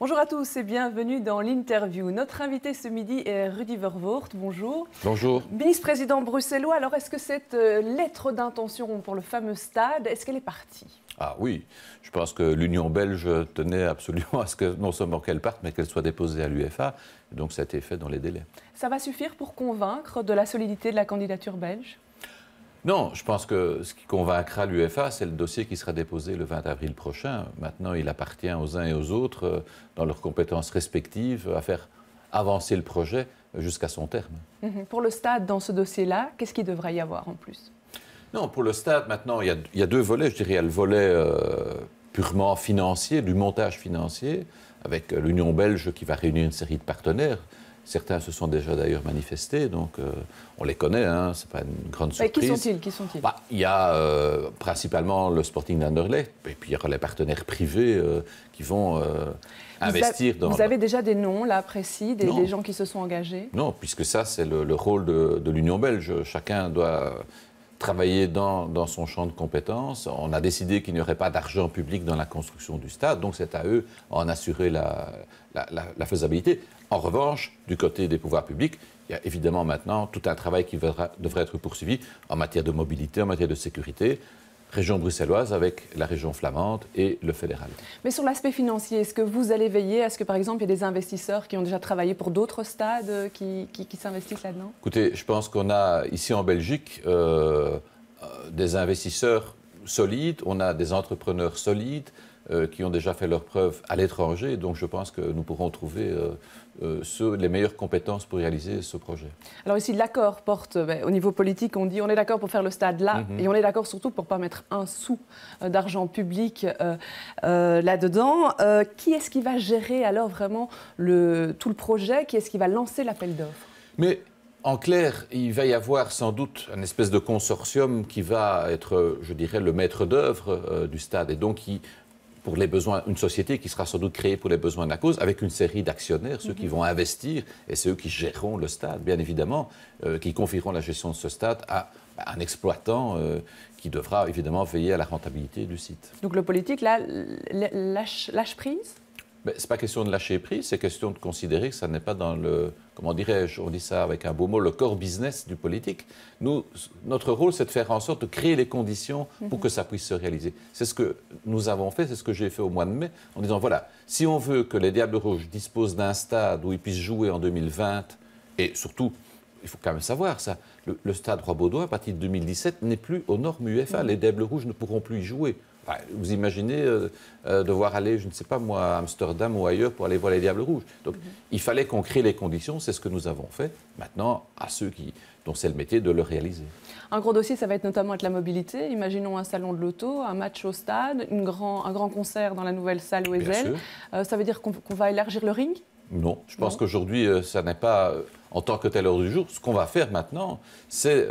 Bonjour à tous et bienvenue dans l'interview. Notre invité ce midi est Rudy Vervoort. Bonjour. Bonjour. Ministre-président bruxellois, alors est-ce que cette euh, lettre d'intention pour le fameux stade, est-ce qu'elle est partie ah oui, je pense que l'Union belge tenait absolument à ce que non seulement qu'elle parte, mais qu'elle soit déposée à l'UFA. Donc ça a été fait dans les délais. Ça va suffire pour convaincre de la solidité de la candidature belge non, je pense que ce qui convaincra l'UEFA, c'est le dossier qui sera déposé le 20 avril prochain. Maintenant, il appartient aux uns et aux autres, euh, dans leurs compétences respectives, à faire avancer le projet jusqu'à son terme. Mhm. Pour le stade, dans ce dossier-là, qu'est-ce qu'il devrait y avoir en plus Non, pour le stade, maintenant, il y, a, deux volets. Je dirais, y le volet euh, purement financier, du montage financier, avec euh, l'Union belge qui va réunir une série de partenaires. Certains se sont déjà d'ailleurs manifestés, donc euh, on les connaît, hein, ce n'est pas une grande surprise. Mais qui sont-ils bah, Il y a euh, principalement le Sporting d'Anderlecht, et puis il y aura les partenaires privés euh, qui vont investir vous dans... Vous avez déjà des noms là précis, des, gens qui se sont engagés Non, puisque ça c'est le, rôle de l'Union belge. Chacun doit travailler dans, son champ de compétences. On a décidé qu'il n'y aurait pas d'argent public dans la construction du stade, donc c'est à eux en assurer la, faisabilité. En revanche, du côté des pouvoirs publics, il y a évidemment maintenant tout un travail qui devrait être poursuivi en matière de mobilité, en matière de sécurité région bruxelloise avec la région flamande et le fédéral. Mais sur l'aspect financier, est-ce que vous allez veiller à ce que, par exemple, il y ait des investisseurs qui ont déjà travaillé pour d'autres stades euh, qui, s'investissent là-dedans Écoutez, je pense qu'on a ici en Belgique euh, euh, des investisseurs solides, on a des entrepreneurs solides, euh, qui ont déjà fait leurs preuves à l'étranger. Donc je pense que nous pourrons trouver euh, euh, les meilleures compétences pour réaliser ce projet. Alors ici, l'accord porte, ben, au niveau politique, on dit on est d'accord pour faire le stade là, mhm. et on est d'accord surtout pour ne pas mettre un sou d'argent public là-dedans. qui est-ce qui va gérer alors vraiment le, tout le projet Qui est-ce qui va lancer l'appel d'offres Mais en clair, il va y avoir sans doute un espèce de consortium qui va être, je dirais, le maître d'œuvre du stade et donc qui pour les besoins, une société qui sera sans doute créée pour les besoins de la cause, avec une série d'actionnaires, ceux qui mhm. vont investir et ceux qui géreront le stade, bien évidemment, euh, qui confieront la gestion de ce stade à un exploitant euh, qui devra évidemment veiller à la rentabilité du site. Donc le politique, là, lâche prise ce n'est pas question de lâcher prise, c'est question de considérer que ça n'est pas dans le, comment dirais-je, on dit ça avec un beau mot, le core business du politique. Nous, notre rôle, c'est de faire en sorte de créer les conditions pour mhm. que ça puisse se réaliser. C'est ce que nous avons fait, c'est ce que j'ai fait au mois de mai, en disant, voilà, si on veut que les Diables Rouges disposent d'un stade où ils puissent jouer en 2020, et surtout, il faut quand même savoir ça, le, le stade Roi-Baudouin, à partir de 2017, n'est plus aux normes UEFA. Mhm. Les Diables Rouges ne pourront plus y jouer. Bah, vous imaginez euh, euh, devoir aller, je ne sais pas moi, à Amsterdam ou ailleurs pour aller voir les Diables Rouges. Donc mhm. il fallait qu'on crée les conditions, c'est ce que nous avons fait. Maintenant, à ceux qui, dont c'est le métier de le réaliser. Un gros dossier, ça va être notamment être la mobilité. Imaginons un salon de l'auto, un match au stade, une grand, un grand concert dans la nouvelle salle Wesel. Euh, ça veut dire qu'on va élargir le ring Non, je pense qu'aujourd'hui, ça n'est pas en tant que telle heure du jour. Ce qu'on va faire maintenant, c'est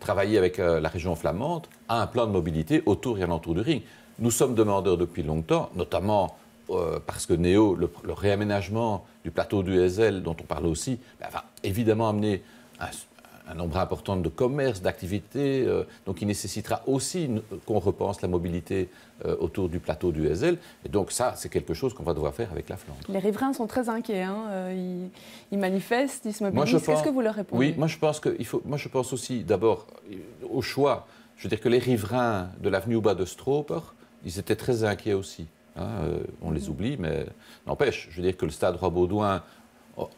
travailler avec euh, la région flamande à un plan de mobilité autour et alentour du ring. Nous sommes demandeurs depuis longtemps, notamment euh, parce que Néo, le, réaménagement du plateau du Hesel, dont on parle aussi, bah, va évidemment amener un un nombre important de commerces, d'activités, euh, donc il nécessitera aussi qu'on repense la mobilité euh, autour du plateau du Hesel. Et donc ça, c'est quelque chose qu'on va devoir faire avec la Flandre. Les riverains sont très inquiets, hein, euh, ils, manifestent, ils se mobilisent. Qu'est-ce que vous leur répondez Oui, moi je pense il faut, moi je pense aussi d'abord au choix. Je veux dire que les riverains de l'avenue bas de Strooper, ils étaient très inquiets aussi. Hein, on les oublie, mais n'empêche, je veux dire que le stade Roi-Baudouin,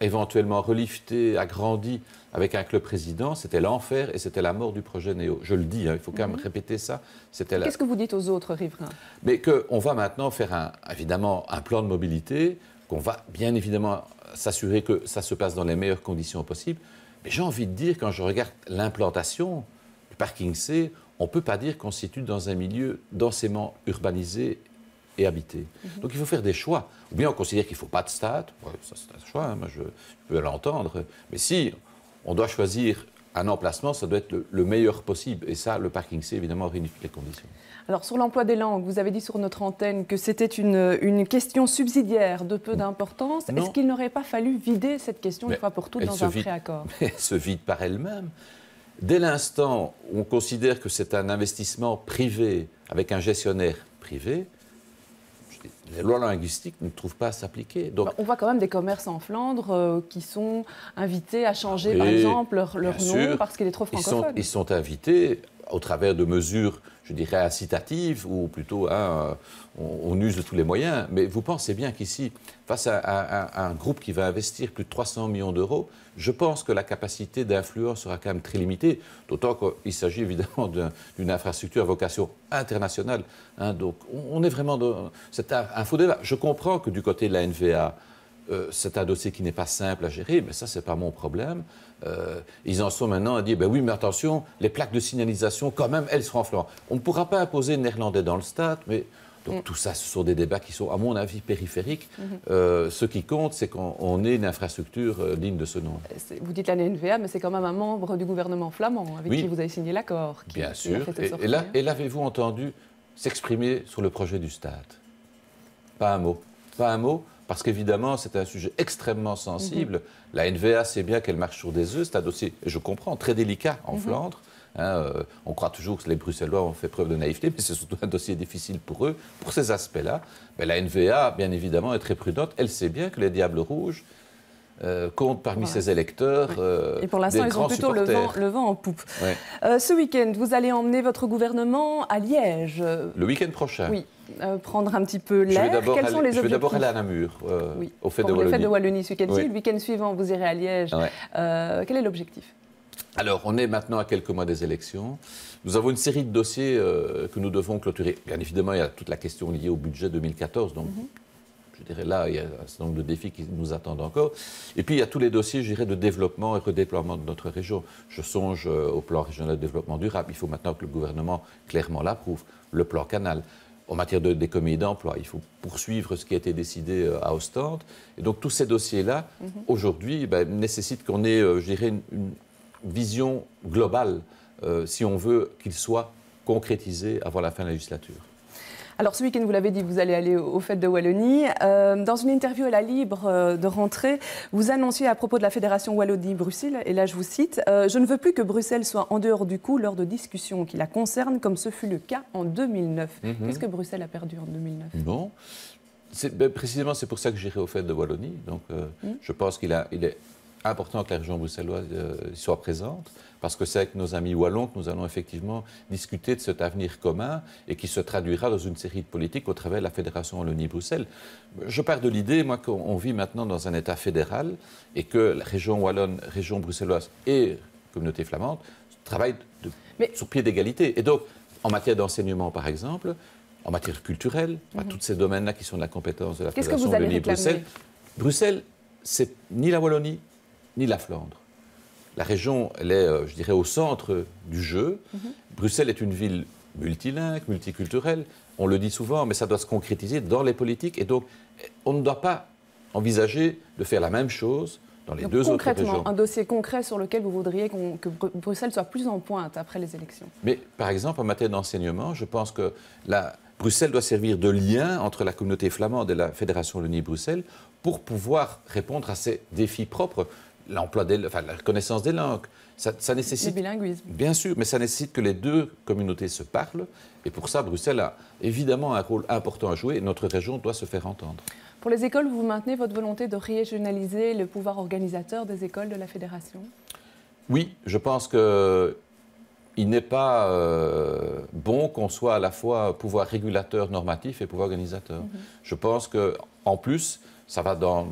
éventuellement relifté, agrandi avec un club président, c'était l'enfer et c'était la mort du projet Néo. Je le dis, hein, il faut quand même mhm. répéter ça. C'était Qu'est-ce que vous dites aux autres riverains Mais qu'on va maintenant faire un, évidemment un plan de mobilité, qu'on va bien évidemment s'assurer que ça se passe dans les meilleures conditions possibles. Mais j'ai envie de dire, quand je regarde l'implantation du parking C, on ne peut pas dire qu'on se situe dans un milieu densément urbanisé et habiter. Mhm. Donc il faut faire des choix. Ou bien on considère qu'il ne faut pas de stade, ça c'est un choix, hein, je, peux l'entendre. Mais si on doit choisir un emplacement, ça doit être le, meilleur possible. Et ça, le parking C, évidemment, réunit toutes les conditions. Alors, sur l'emploi des langues, vous avez dit sur notre antenne que c'était une, question subsidiaire de peu d'importance. Est-ce qu'il n'aurait pas fallu vider cette question une fois pour toutes dans un préaccord Elle se vide par elle-même. Dès l'instant où on considère que c'est un investissement privé avec un gestionnaire privé, les lois linguistiques ne trouvent pas à s'appliquer. Donc, bah, on voit quand même des commerces en Flandre euh, qui sont invités à changer, par exemple, leur, nom parce qu'il est trop francophone. Ils sont, ils sont invités au travers de mesures, je dirais, incitatives, ou plutôt hein, on, use de tous les moyens. Mais vous pensez bien qu'ici, face à, un groupe qui va investir plus de 300 millions d'euros, je pense que la capacité d'influence sera quand même très limitée, d'autant qu'il s'agit évidemment d'une infrastructure à vocation internationale. Hein. donc on, est vraiment dans un faux débat. Je comprends que du côté de la NVA, euh, c'est un dossier qui n'est pas simple à gérer, mais ça, ce n'est pas mon problème. Euh, ils en sont maintenant à dire, ben oui, mais attention, les plaques de signalisation, quand même, elles seront en On ne pourra pas imposer néerlandais dans le stade, mais donc mm. tout ça, ce sont des débats qui sont, à mon avis, périphériques. Mm-hmm. Euh, ce qui compte, c'est qu'on ait une infrastructure digne de ce nom. Vous dites la NVA, mais c'est quand même un membre du gouvernement flamand avec qui vous avez signé l'accord. Bien sûr. Et, là, et l'avez-vous entendu s'exprimer sur le projet du stade Pas un mot. Pas un mot parce qu'évidemment, c'est un sujet extrêmement sensible. Mhm. La NVA sait bien qu'elle marche sur des œufs. C'est un dossier, je comprends, très délicat en mhm. Flandre. Hein, euh, on croit toujours que les Bruxellois ont fait preuve de naïveté, mais c'est surtout un dossier difficile pour eux, pour ces aspects-là. Mais la NVA, bien évidemment, est très prudente. Elle sait bien que les diables rouges, euh, compte parmi ses électeurs. Euh, et pour l'instant, ils ont plutôt le vent, le vent, en poupe. Euh, ce week-end, vous allez emmener votre gouvernement à Liège. Le week-end prochain. Oui. prendre un petit peu l'air. Quels sont les Je vais d'abord aller à Namur, oui. au fait de, Wallonie. de Wallonie ce week end Le week-end suivant, vous irez à Liège. quel est l'objectif alors, on est maintenant à quelques mois des élections. Nous avons une série de dossiers que nous devons clôturer. Bien évidemment, il y a toute la question liée au budget 2014, donc mhm je dirais là, il y a un certain nombre de défis qui nous attendent encore. Et puis il y a tous les dossiers, je dirais, de développement et redéploiement de notre région. Je songe euh, au plan régional de développement durable. Il faut maintenant que le gouvernement clairement l'approuve. Le plan canal en matière de, des d'emploi. Il faut poursuivre ce qui a été décidé euh, à Ostende. Et donc tous ces dossiers-là, mhm. aujourd'hui, ben, nécessitent qu'on ait, euh, je dirais, une, vision globale si on veut qu'ils soient concrétisés avant la fin de la législature. Alors ce week-end, vous l'avez dit, vous allez aller aux fêtes de Wallonie. Euh, dans une interview à la Libre euh, de rentrée, vous annonciez à propos de la Fédération Wallonie-Bruxelles, et là je vous cite, euh, Je ne veux plus que Bruxelles soit en dehors du coup lors de discussions qui la concernent, comme ce fut le cas en 2009. Mhm. Qu'est-ce que Bruxelles a perdu en 2009 Non, ben, précisément c'est pour ça que j'irai aux fêtes de Wallonie. Donc mmh. je pense qu'il a, il est important que la région bruxelloise euh, soit présente, parce que c'est avec nos amis wallons que nous allons effectivement discuter de cet avenir commun et qui se traduira dans une série de politiques au travers de la Fédération Wallonie-Bruxelles. Je pars de l'idée, moi, qu'on vit maintenant dans un État fédéral et que la région wallonne, région bruxelloise et communauté flamande travaillent sur pied d'égalité. Et donc, en matière d'enseignement, par exemple, en matière culturelle, mm tous ces domaines-là qui sont de la compétence de la Fédération Wallonie-Bruxelles, Bruxelles, c'est ni la Wallonie, ni la Flandre. La région, elle est, euh, je dirais, au centre du jeu. Mhm. Bruxelles est une ville multilingue, multiculturelle. On le dit souvent, mais ça doit se concrétiser dans les politiques. Et donc, on ne doit pas envisager de faire la même chose dans les deux autres régions. Concrètement, un dossier concret sur lequel vous voudriez que Bruxelles soit plus en pointe après les élections. Mais par exemple, en matière d'enseignement, je pense que la, Bruxelles doit servir de lien entre la communauté flamande et la Fédération Wallonie-Bruxelles pour pouvoir répondre à ces défis propres l'emploi des, enfin, la reconnaissance des langues. Ça, nécessite. Le bilinguisme. Bien sûr, mais ça nécessite que les deux communautés se parlent. Et pour ça, Bruxelles a évidemment un rôle important à jouer. Et notre région doit se faire entendre. Pour les écoles, vous maintenez votre volonté de régionaliser le pouvoir organisateur des écoles de la fédération Oui, je pense que il n'est pas euh, bon qu'on soit à la fois pouvoir régulateur normatif et pouvoir organisateur. Mhm. Je pense que en plus, ça va dans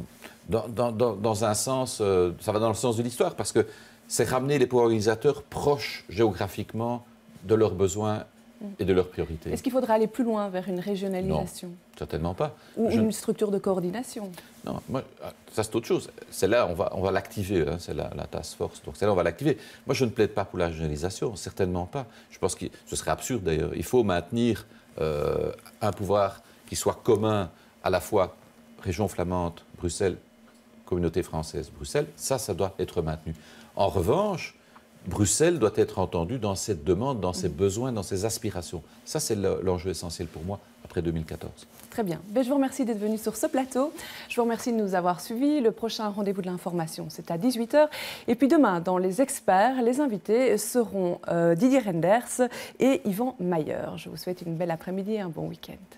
dans, un sens, euh, ça va dans le sens de l'histoire, parce que c'est ramener les pouvoirs organisateurs proches géographiquement de leurs besoins et de leurs priorités. Est-ce qu'il faudra aller plus loin vers une régionalisation Non, certainement pas. Ou une structure de coordination Non, moi, ça c'est autre chose. C'est là on va, on va l'activer, hein, c'est la, task force. Donc celle là on va l'activer. Moi, je ne plaide pas pour la régionalisation, certainement pas. Je pense que ce serait absurde d'ailleurs. Il faut maintenir euh, un pouvoir qui soit commun à la fois région flamande, Bruxelles communauté française Bruxelles, ça, ça doit être maintenu. En revanche, Bruxelles doit être entendue dans cette demande, dans ses besoins, dans ses aspirations. Ça, c'est l'enjeu essentiel pour moi après 2014. Très bien. Ben, je vous remercie d'être venu sur ce plateau. Je vous remercie de nous avoir suivis. Le prochain rendez-vous de l'information, c'est à 18h. Et puis demain, dans Les Experts, les invités seront euh, Didier Renders et Yvan Mayer. Je vous souhaite une belle après-midi et un bon week-end.